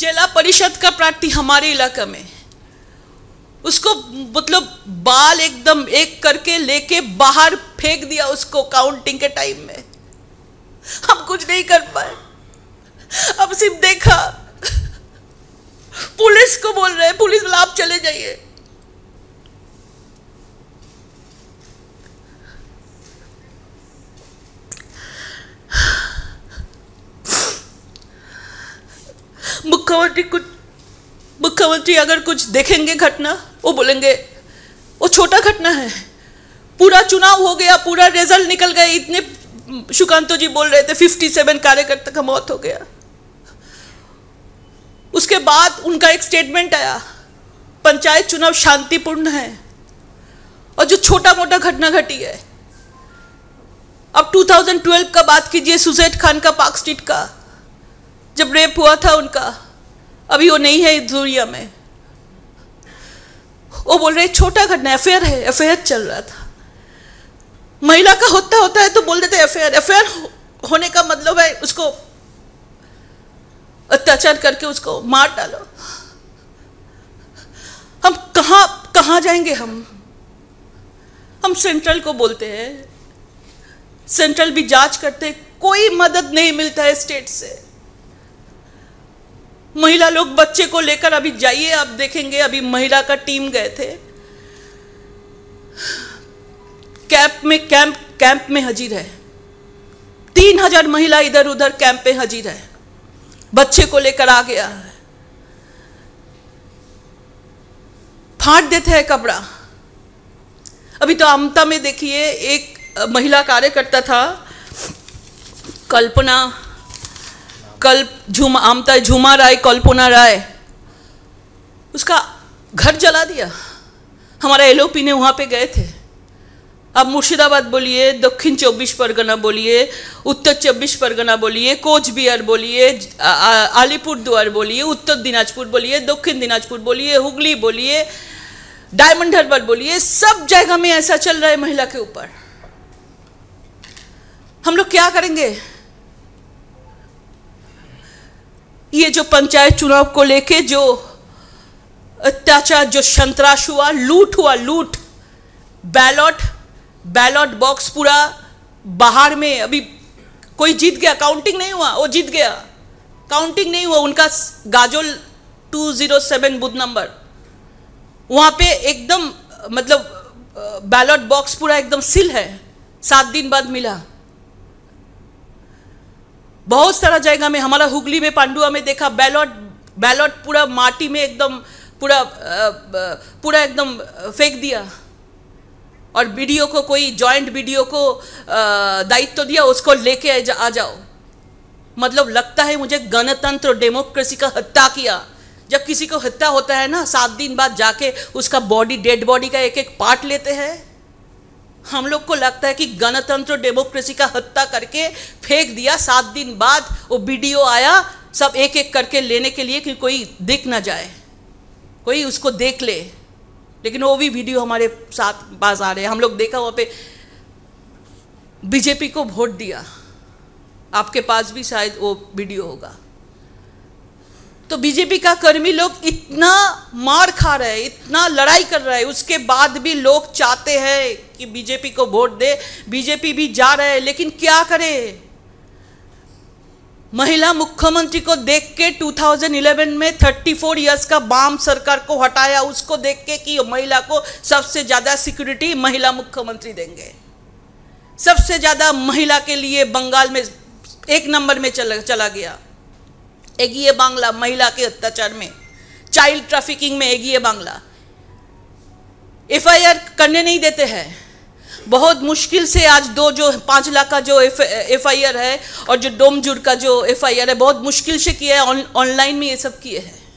जिला परिषद का प्रार्थी हमारे इलाका में उसको मतलब बाल एकदम एक करके लेके बाहर फेंक दिया उसको काउंटिंग के टाइम में हम कुछ नहीं कर पाए अब सिर्फ देखा पुलिस को बोल रहे पुलिस बोला आप चले जाइए मुख्यमंत्री कुछ मुख्यमंत्री अगर कुछ देखेंगे घटना वो बोलेंगे वो छोटा घटना है पूरा चुनाव हो गया पूरा रिजल्ट निकल गए इतने सुकांतो जी बोल रहे थे 57 कार्यकर्ता का मौत हो गया उसके बाद उनका एक स्टेटमेंट आया पंचायत चुनाव शांतिपूर्ण है और जो छोटा मोटा घटना घटी है अब 2012 का बात कीजिए सुजैद खान का पार्क स्ट्रीट का जब रेप हुआ था उनका अभी वो नहीं है दूरिया में वो बोल रहे छोटा घटना अफेयर है अफेयर चल रहा था महिला का होता होता है तो बोल देते अफेयर अफेयर होने का मतलब है उसको अत्याचार करके उसको मार डालो हम कहा कहा जाएंगे हम हम सेंट्रल को बोलते हैं सेंट्रल भी जांच करते कोई मदद नहीं मिलता है स्टेट से महिला लोग बच्चे को लेकर अभी जाइए आप देखेंगे अभी महिला का टीम गए थे कैंप में कैंप कैंप में हाजिर है तीन हजार महिला इधर उधर कैंप में हाजिर है बच्चे को लेकर आ गया है फाट देते हैं कपड़ा अभी तो अमता में देखिए एक महिला कार्यकर्ता था कल्पना कल्प झुमा आमता झुमा राय कल्पना राय उसका घर जला दिया हमारा एल ने वहाँ पे गए थे आप मुर्शिदाबाद बोलिए दक्षिण चौबीस परगना बोलिए उत्तर चौबीस परगना बोलिए कोच बिहार बोलिए अलीपुर द्वार बोलिए उत्तर दिनाजपुर बोलिए दक्षिण दिनाजपुर बोलिए हुगली बोलिए डायमंड हर्बर बोलिए सब जगह में ऐसा चल रहा है महिला के ऊपर हम लोग क्या करेंगे ये जो पंचायत चुनाव को लेके जो अत्याचार जो संतराश हुआ लूट हुआ लूट बैलॉट बैलॉट बॉक्स पूरा बाहर में अभी कोई जीत गया काउंटिंग नहीं हुआ वो जीत गया काउंटिंग नहीं हुआ उनका गाजोल 207 बुध नंबर वहां पे एकदम मतलब बैलॉट बॉक्स पूरा एकदम सील है सात दिन बाद मिला बहुत सारा जगह में हमारा हुगली में पांडुआ में देखा बैलॉट बैलॉट पूरा माटी में एकदम पूरा पूरा एकदम फेंक दिया और वीडियो को कोई जॉइंट वीडियो को दायित्व तो दिया उसको लेके आ जाओ मतलब लगता है मुझे गणतंत्र डेमोक्रेसी का हत्या किया जब किसी को हत्या होता है ना सात दिन बाद जाके उसका बॉडी डेड बॉडी का एक एक पार्ट लेते हैं हम लोग को लगता है कि गणतंत्र डेमोक्रेसी का हत्या करके फेंक दिया सात दिन बाद वो वीडियो आया सब एक एक करके लेने के लिए कि कोई दिख ना जाए कोई उसको देख ले लेकिन वो भी वीडियो हमारे साथ पास आ रहे हम लोग देखा वहाँ पे बीजेपी को वोट दिया आपके पास भी शायद वो वीडियो होगा तो बीजेपी का कर्मी लोग इतना मार खा रहे हैं इतना लड़ाई कर रहे हैं उसके बाद भी लोग चाहते हैं कि बीजेपी को वोट दे बीजेपी भी जा रहे हैं लेकिन क्या करे महिला मुख्यमंत्री को देख के 2011 में 34 इयर्स का बाम सरकार को हटाया उसको देख के कि महिला को सबसे ज़्यादा सिक्योरिटी महिला मुख्यमंत्री देंगे सबसे ज़्यादा महिला के लिए बंगाल में एक नंबर में चला चला गया एगिए बांग्ला महिला के अत्याचार में चाइल्ड ट्रैफिकिंग में एगिए बांग्ला आर करने नहीं देते हैं बहुत मुश्किल से आज दो जो पाँच लाख का जो एफ आई आर है और जो डोमजुर का जो एफ आई आर है बहुत मुश्किल से किया है ऑनलाइन में ये सब किए हैं